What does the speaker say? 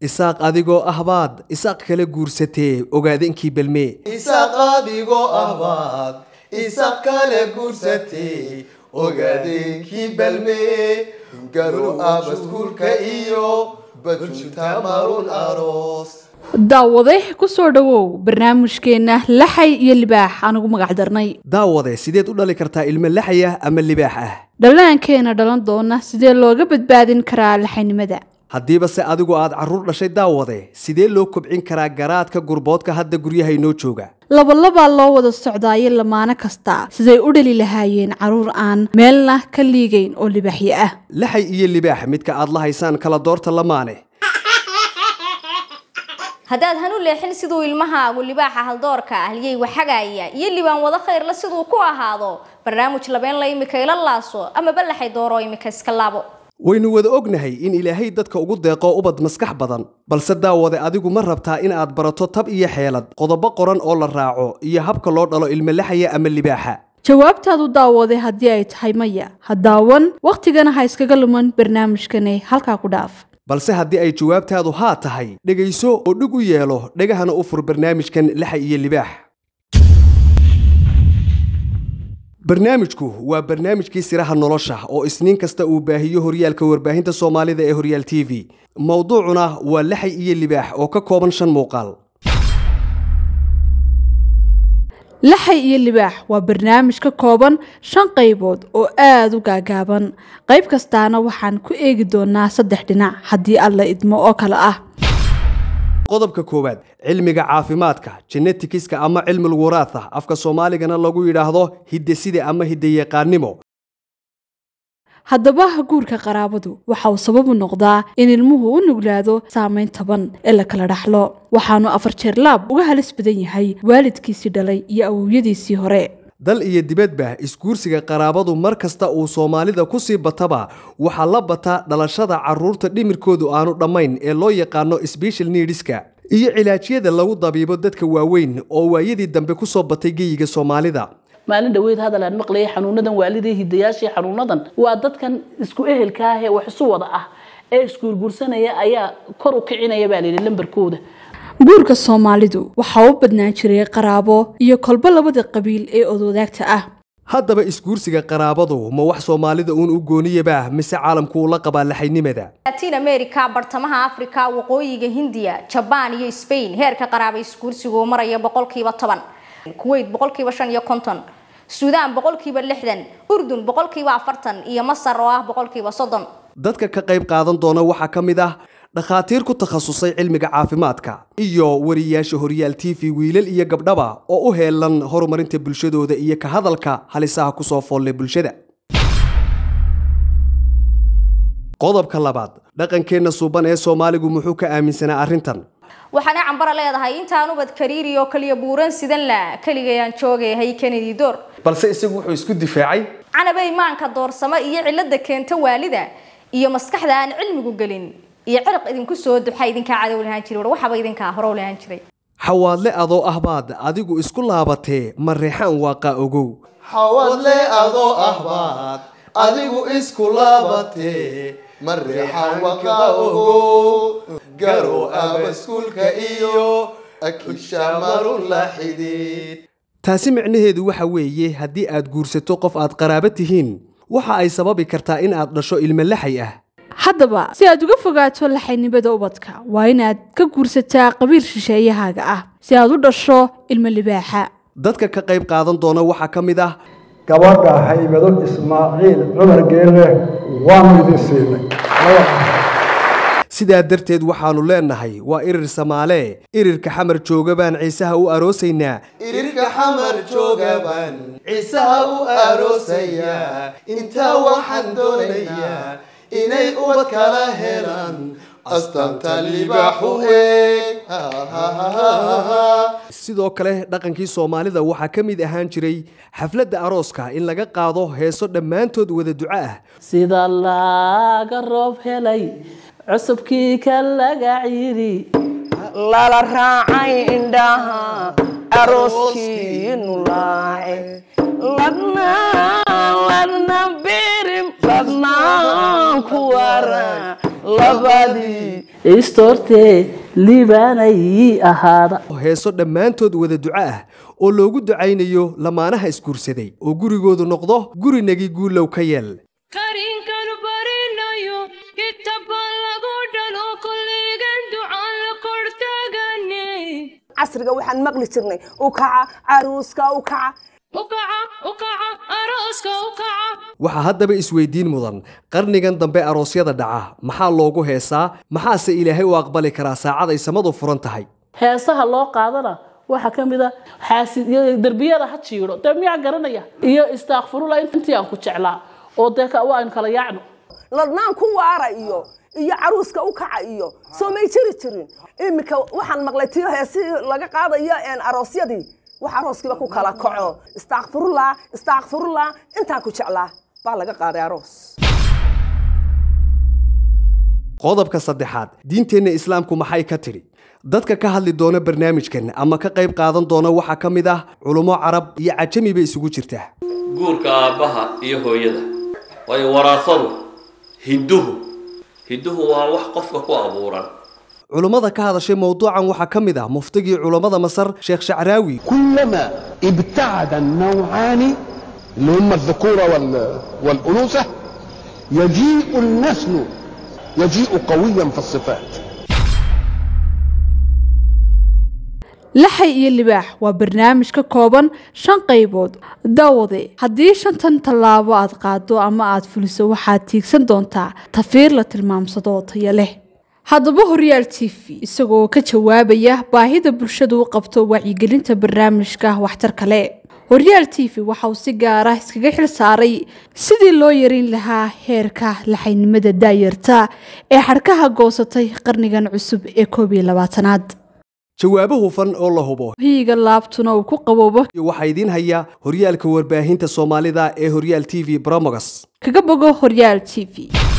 isaaq adigoo ah baad isaaq kale guursatee ogaada inkii belmee isaaq adigoo ah daawade ku soo dhowow barnaamijkeenna laxay iyo libaax anugu magac darnay daawade sideed u dhali kartaa ilmo laxay ah ama libaax ah dhalaankeenna dhalan doona sidee looga badbaadin karaa laxaynimada haddiibase adigu aad caruur dhashay daawade sidee loo kobcin karaa garaadka gurboodka hadda guryaha inoo jooga labalabaa loo wada socdaayay lamaano kasta siday u dhali lahaayeen caruur aan meelna ka liigayn oo libaaxyo ah laxay iyo libaax midka aad la haysaan kala doorta lamaane haddaad hanu leexin siduu ilmahaagu libaaxa haldoorka ah liyeywa xagaaya iyo liibaan wada khayrla siduu ku ahaado barnaamij labeenla imika ila laaso ama ballaxay dooro imika iska laabo waynu wada ognahay in ilaahay dadka ugu deeqo ubad maskax badan balse daawade adigu ma rabtaa in aad barato tab iyo xeelad qodobo qoran oo la raaco iyo habka loo dhalo ilmalaxaya ama libaaxa jawaabtaadu daawooday haddii ay tahay maya hadaawan daawan wakhtigana ha iskaga luman barnaamijkani halkaa ku dhaaf balse haddii ay jawaabtaadu haa tahay dhegayso oo dhig u yeelo dhegahana u fur barnaamijkan laxa iyo libaax barnaamijku waa barnaamijkii siraha nolosha oo isniin kasta uu baahiyo horyaalka warbaahinta soomaalida ee horyaal t v mowduucuna waa laxay iyo libaax oo ka kooban shan muuqaal laxay iyo libaax waa barnaamij ka kooban shan qaybood oo aada u gaagaaban qayb kastaana waxaan ku eegi doonaa saddex dhinac haddii alla idmo oo kale ah qodobka koowaad cilmiga caafimaadka genetikiska ama cilmil wuraatha afka soomaaligana lagu yidhaahdo hiddeside ama hidde haddaba guurka qaraabadu waxa uu sababu noqdaa in ilmuhu u nuglaado saamayn taban ee la kala dhaxlo waxaanu afar jeer laab uga halis badan yahay waalidkiisii dhalay iyo awowyadiisii hore dal iyo dibadba isguursiga qaraabadu mar kasta uu soomaalida ku sii bataba waxaa la bata dhalashada carruurta dhimirkoodu aanu dhammayn ee loo yaqaano sbeshal niidhiska iyo cilaajyada lagu dabiibo dadka waaweyn oo waayadii dambe ku soo batay geyiga soomaalida maalin dhaweyd hadal aan maqlayay xanuunadan waalidii hidayaashii xanuunadan waa dadkan isku ehelka ahee wax isu wada ah ee iskuurguursanaya ayaa kor u kicinaya baa layidhi lambarkooda guurka soomaalidu waxaa u badnaan jiray qaraabo iyo kolbo labada qabiil ee odwadaagta ah haddaba isguursiga qaraabadu ma wax soomaalida uun u gooniyaba mise caalamku ula qabaa laxaynimada latiin america bartamaha africa waqooyiga hindiya jabaan iyo sbain heerka qaraaba isguursigu uu maraya boqolkiiba toban kuweyt boqolkiiba shan iyo konton suudaan boqolkiiba lixdan urdun boqolkiiba afartan iyo masar oo ah boqolkiiba soddon dadka ka qayb qaadan doona waxaa ka mid ah dhakhaatiir ku takhasusay cilmiga caafimaadka iyo wariyaasha horyaal t v wiilal iyo gabdhaba oo u heelan horumarinta bulshadooda iyo ka hadalka halisaha kusoo foolle bulshada qodobka labaad dhaqankeenna suuban ee soomaaligu muxuu ka aaminsanaa arrintan waxaana cambara leedahay intaan ubad kariiri oo kaliya buuran sidanla la keligay aan kennedy door balse isagu wuxuu isku difaacay canaba maanka doorsamo iyo cilada keenta waalida iyo maskaxda aan cilmigu gelin iyo ciraq idinku soo duxa idinkaa cadow lahaan jiray war waxaba idinkaa horow lahaan jiray xawaadle adoo ahbaad adigu isku laabatee ma reexaan waaqaa ogow xawaadle adoo ah adigu isku laabatee ma reexaan waaqaa ogow garow abaskuulka iyo akishamarun la xidhiid taasi micnaheedu waxa weeye haddii aad guursato qof aad qaraabo tihiin waxa ay sababi kartaa in aad dhasho laxay ah haddaba si aad uga fogaato laxaynimada ubadka waa inaad ka guursataa qabiil shisheeyahaaga ah si aad u dhasho ilmo libaaxa dadka ka qayb qaadan doona waxaa ka mid ah gabadha haybado ismaaciil cumar geelle waanu idin siinay sidaa darteed waxaannu leenahay waa irir samaalee irirka xamar jooga baan ciisaha u aroosaynaa irirka xamar jooga baan ciisaha u aroosaya intaa waxaan doonayaa inay ubad kala helaan astaanta libaaxu sidoo kale dhaqankii soomaalida waxaa ka mid ahaan jiray xafladda arooska in laga qaado heeso dhammaantood wada duco ah sida laaga roob helay cusubkii ka laga ciidi lala raacay indhaha arooskii nulaace warna birin badnaanku wara labadii istoortee liibaanay ahaada heeso dhammaantood wada duco ah oo loogu ducaynayo lamaanaha isguursaday oo gurigoodu noqdo guri gurinagii guulow ka yeel casriga waxaan maqli jirnay u kaca caruuska u kaca waxaa haddaba isweydiin mudan qarnigan dambe aroosyada dhaca maxaa loogu heesaa maxaase ilaahay u aqbali karaa saacaday samadu furan tahay heesaha loo qaadana waxaa ka mid a derbiyada ha jiiro dee miyaa garanaya iyo istaakfirula intii aan ku jeclaa oo dee waa kala yaacno ladnaan ku waara iyo iyo caruuska u kaca iyo soo may jiri jirin iminka waxaan maqlay tiyo heesihii laga qaadayo aroosyadii wax arooskiiba ku kala kaco istaakfirullah istaakfirullah intaan ku jeclaa baa laga qaaday aroos qodobka saddexaad diinteenna islaamku maxay ka tidhi dadka ka hadli doona barnaamijkan ama ka qayb qaadan doona waxaa ka mid ah culummo carab iyo cajamiba isugu jirta guurka aabbaha iyo hooyada waayo waraasadu hidduhu hiduhu waa wax qofka ku abuuran culummada ka hadashay mowduucan waxaa ka mid ah muftigii culummada masar sheekh shacraawi kulama ibtacada annawcaani اللي هم الذكورة والأنوثة يجيء النسل يجيء قويا في laxay iyo libaax waa barnaamij ka kooban shan qaybood dawde haddii shantan tallaabo aad qaaddo ama aad fuliso waxaad tiigsan doontaa tafiir la tilmaamsado taya leh haddaba horyaal t v isagoo ka jawaabaya baahida bulshadu u qabto wacyigelinta barnaamijka waxtar kale horyaal t v waxa uu si gaar ah iskaga xil saaray sidii loo yarin lahaa heerka laxaynimada daayarta ee xadhkaha goosatay qarnigan cusub ee koob labaatanaad jawaabo hufan oo la hubo hiiga laabtuna uu ku qaboobo waxaa idiin hayaa horyaalka warbaahinta soomaalida ee horyaal t v bromogas kaga bogo horyaal t v